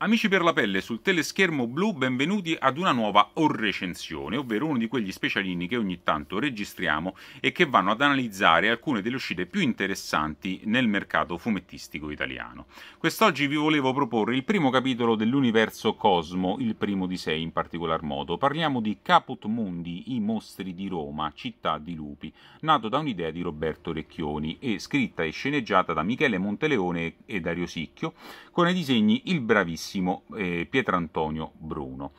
Amici per la pelle sul teleschermo blu, benvenuti ad una nuova recensione, ovvero uno di quegli specialini che ogni tanto registriamo e che vanno ad analizzare alcune delle uscite più interessanti nel mercato fumettistico italiano. Quest'oggi vi volevo proporre il primo capitolo dell'universo Cosmo, il primo di sei in particolar modo. Parliamo di Caput Mundi, i mostri di Roma, città di lupi, nato da un'idea di Roberto Recchioni e scritta e sceneggiata da Michele Monteleone e Dario Sicchio, con i disegni il bravissimo grandissimo eh, Pietrantonio Bruno.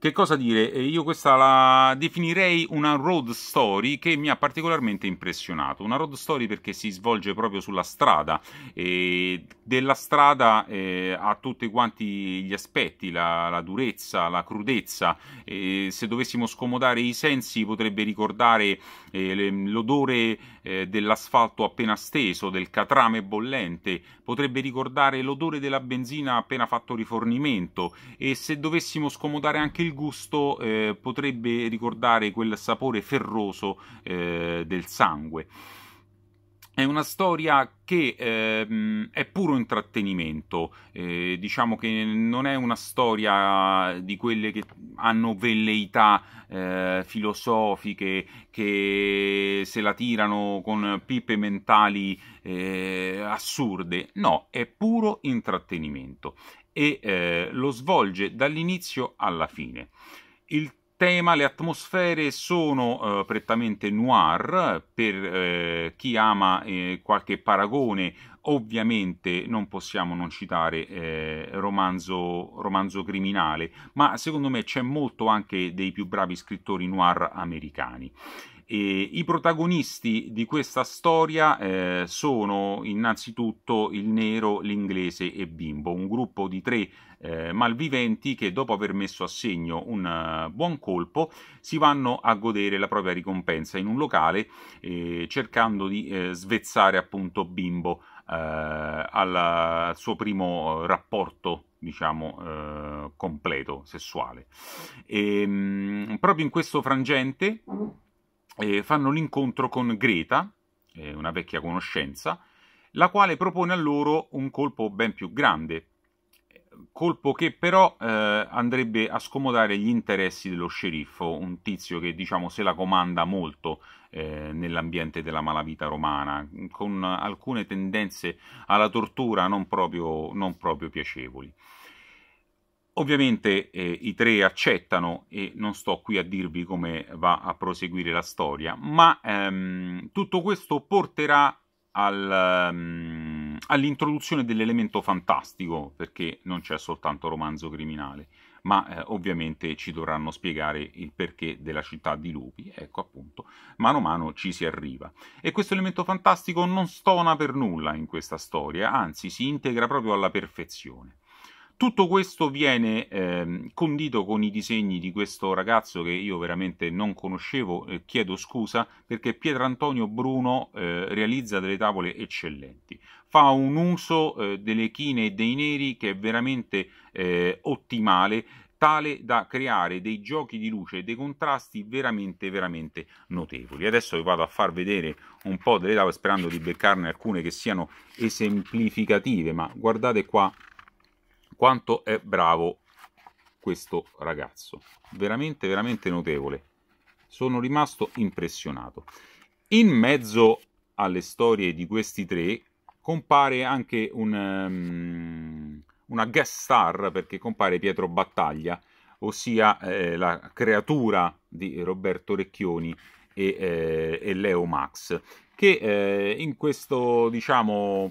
Che cosa dire? Io questa la definirei una road story che mi ha particolarmente impressionato. Una road story perché si svolge proprio sulla strada e della strada eh, ha tutti quanti gli aspetti, la, la durezza, la crudezza. E se dovessimo scomodare i sensi potrebbe ricordare eh, l'odore eh, dell'asfalto appena steso, del catrame bollente, potrebbe ricordare l'odore della benzina appena fatto rifornimento e se dovessimo scomodare anche il il gusto eh, potrebbe ricordare quel sapore ferroso eh, del sangue. È una storia che eh, è puro intrattenimento, eh, diciamo che non è una storia di quelle che hanno velleità eh, filosofiche, che se la tirano con pippe mentali eh, assurde, no, è puro intrattenimento e eh, lo svolge dall'inizio alla fine. Il tema, le atmosfere sono eh, prettamente noir, per eh, chi ama eh, qualche paragone ovviamente non possiamo non citare eh, romanzo, romanzo, criminale, ma secondo me c'è molto anche dei più bravi scrittori noir americani. E I protagonisti di questa storia eh, sono innanzitutto il nero, l'inglese e Bimbo, un gruppo di tre eh, malviventi che dopo aver messo a segno un uh, buon colpo si vanno a godere la propria ricompensa in un locale eh, cercando di eh, svezzare appunto Bimbo eh, al suo primo rapporto diciamo completo sessuale e, ehm, mh, proprio in questo frangente eh, fanno l'incontro con Greta, eh, una vecchia conoscenza, la quale propone a loro un colpo ben più grande, colpo che però eh, andrebbe a scomodare gli interessi dello sceriffo, un tizio che diciamo se la comanda molto eh, nell'ambiente della malavita romana, con alcune tendenze alla tortura non proprio, non proprio piacevoli. Ovviamente eh, i tre accettano e non sto qui a dirvi come va a proseguire la storia, ma ehm, tutto questo porterà al, um, all'introduzione dell'elemento fantastico, perché non c'è soltanto romanzo criminale, ma eh, ovviamente ci dovranno spiegare il perché della città di lupi, ecco appunto, mano a mano ci si arriva. E questo elemento fantastico non stona per nulla in questa storia, anzi si integra proprio alla perfezione. Tutto questo viene eh, condito con i disegni di questo ragazzo che io veramente non conoscevo, eh, chiedo scusa, perché Pietrantonio Bruno eh, realizza delle tavole eccellenti. Fa un uso eh, delle chine e dei neri che è veramente eh, ottimale, tale da creare dei giochi di luce e dei contrasti veramente, veramente notevoli. Adesso vi vado a far vedere un po' delle tavole, sperando di beccarne alcune che siano esemplificative, ma guardate qua quanto è bravo questo ragazzo. Veramente, veramente notevole. Sono rimasto impressionato. In mezzo alle storie di questi tre compare anche un, um, una guest star, perché compare Pietro Battaglia, ossia eh, la creatura di Roberto Recchioni e, eh, e Leo Max, che eh, in questo, diciamo,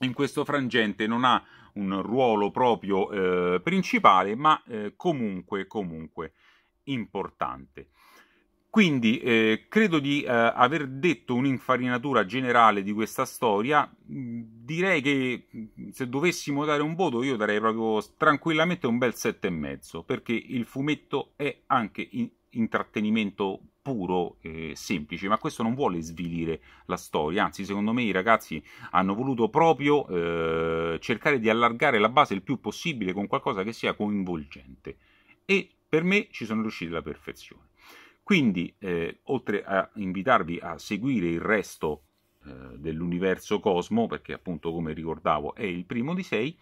in questo frangente non ha un ruolo proprio eh, principale, ma eh, comunque, comunque importante. Quindi eh, credo di eh, aver detto un'infarinatura generale di questa storia. Mm, direi che mm, se dovessimo dare un voto, io darei proprio tranquillamente un bel 7,5 perché il fumetto è anche intrattenimento puro e eh, semplice, ma questo non vuole svilire la storia, anzi secondo me i ragazzi hanno voluto proprio eh, cercare di allargare la base il più possibile con qualcosa che sia coinvolgente e per me ci sono riusciti alla perfezione. Quindi, eh, oltre a invitarvi a seguire il resto eh, dell'universo Cosmo, perché appunto come ricordavo è il primo di sei,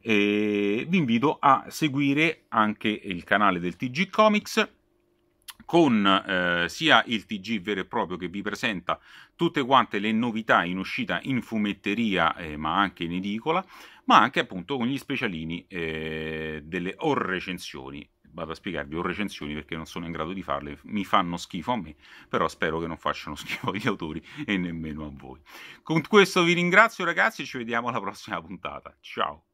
eh, vi invito a seguire anche il canale del TG Comics con eh, sia il TG vero e proprio che vi presenta tutte quante le novità in uscita in fumetteria eh, ma anche in edicola, ma anche appunto con gli specialini eh, delle o recensioni. Vado a spiegarvi o recensioni perché non sono in grado di farle, mi fanno schifo a me, però spero che non facciano schifo agli autori e nemmeno a voi. Con questo vi ringrazio ragazzi e ci vediamo alla prossima puntata. Ciao!